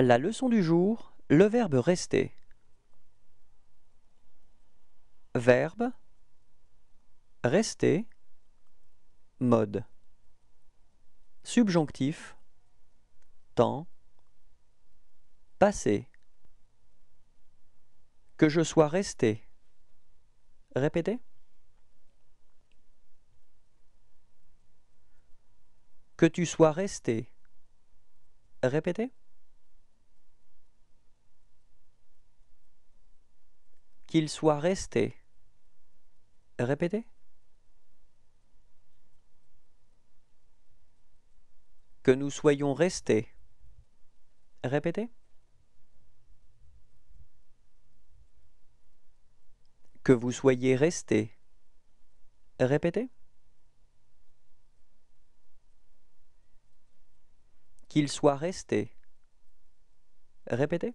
La leçon du jour, le verbe rester. Verbe rester mode subjonctif temps passé que je sois resté répétez que tu sois resté répétez qu'il soit resté. Répétez. Que nous soyons restés. Répétez. Que vous soyez restés. Répétez. Qu'il soit resté. Répétez.